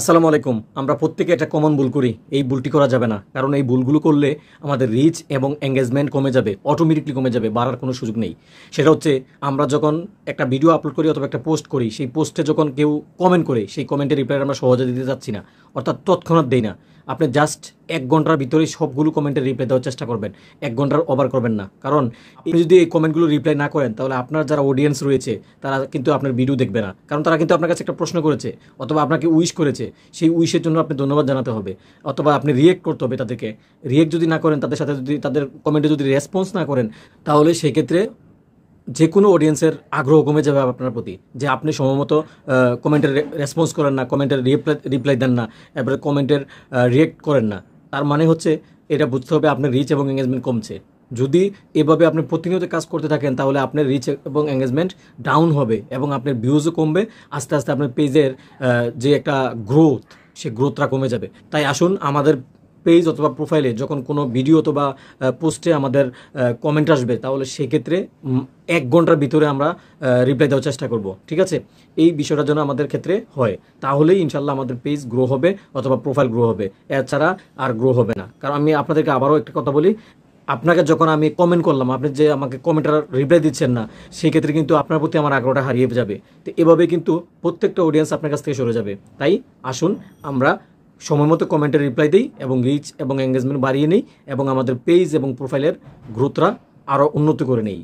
আসসালামু আলাইকুম আমরা প্রত্যেকে একটা কমন ভুল করি এই ভুলটি করা যাবে না কারণ এই ভুলগুলো করলে আমাদের রিচ এবং এঙ্গেজমেন্ট কমে যাবে অটোমেটিকলি কমে যাবে বাড়ার কোনো সুযোগ নেই সেটা হচ্ছে আমরা যখন একটা ভিডিও আপলোড করি অথবা একটা পোস্ট করি সেই পোস্টে যখন কেউ কমেন্ট করে সেই কমেন্টের রিপ্লাই আমরা সহজে দিতে যাচ্ছি না অর্থাৎ তৎক্ষণাৎ দেই না আপনি জাস্ট এক ঘন্টার ভিতরে সবগুলো কমেন্টের রিপ্লাই দেওয়ার চেষ্টা করবেন এক ঘন্টার ওভার করবেন না কারণ আপনি যদি এই কমেন্টগুলো রিপ্লাই না করেন তাহলে আপনার যারা অডিয়েন্স রয়েছে তারা কিন্তু আপনার ভিডিও দেখবে না কারণ তারা কিন্তু আপনার কাছে একটা প্রশ্ন করেছে অথবা আপনাকে উইশ করেছে সেই উইশের জন্য আপনি ধন্যবাদ জানাতে হবে অথবা আপনি রিয়েক্ট করতে হবে তাদেরকে রিয়েক্ট যদি না করেন তাদের সাথে যদি তাদের কমেন্টে যদি রেসপন্স না করেন তাহলে সেক্ষেত্রে যে কোনো অডিয়েন্সের আগ্রহ কমে যাবে আপনার প্রতি যে আপনি সময়মত কমেন্টের রেসপন্স করেন না কমেন্টের রিপ্লাই রিপ্লাই দেন না এরপরে কমেন্টের রিয়েক্ট করেন না তার মানে হচ্ছে এটা বুঝতে হবে আপনার রিচ এবং এঙ্গেজমেন্ট কমছে যদি এভাবে আপনি প্রতিনিয়ত কাজ করতে থাকেন তাহলে আপনার রিচ এবং এঙ্গেজমেন্ট ডাউন হবে এবং আপনার ভিউজও কমবে আস্তে আস্তে আপনার পেজের যে একটা গ্রোথ সে গ্রোথটা কমে যাবে তাই আসুন আমাদের পেজ অথবা প্রোফাইলে যখন কোনো ভিডিও অথবা পোস্টে আমাদের কমেন্ট আসবে তাহলে সেক্ষেত্রে এক ঘন্টার ভিতরে আমরা রিপ্লাই দেওয়ার চেষ্টা করব ঠিক আছে এই বিষয়টা যেন আমাদের ক্ষেত্রে হয় তাহলেই ইনশাল্লাহ আমাদের পেজ গ্রো হবে অথবা প্রোফাইল গ্রো হবে এছাড়া আর গ্রো হবে না কারণ আমি আপনাদেরকে আবারও একটা কথা বলি আপনাকে যখন আমি কমেন্ট করলাম আপনি যে আমাকে কমেন্টার রিপ্লাই দিচ্ছেন না সেই ক্ষেত্রে কিন্তু আপনার প্রতি আমার আগ্রহটা হারিয়ে যাবে তো এভাবে কিন্তু প্রত্যেকটা অডিয়েন্স আপনার কাছ থেকে সরে যাবে তাই আসুন আমরা সময় মতো কমেন্টের রিপ্লাই দিই এবং রিচ এবং এঙ্গেজমেন্ট বাড়িয়ে নিই এবং আমাদের পেজ এবং প্রোফাইলের গ্রোথরা আরও উন্নতি করে নিই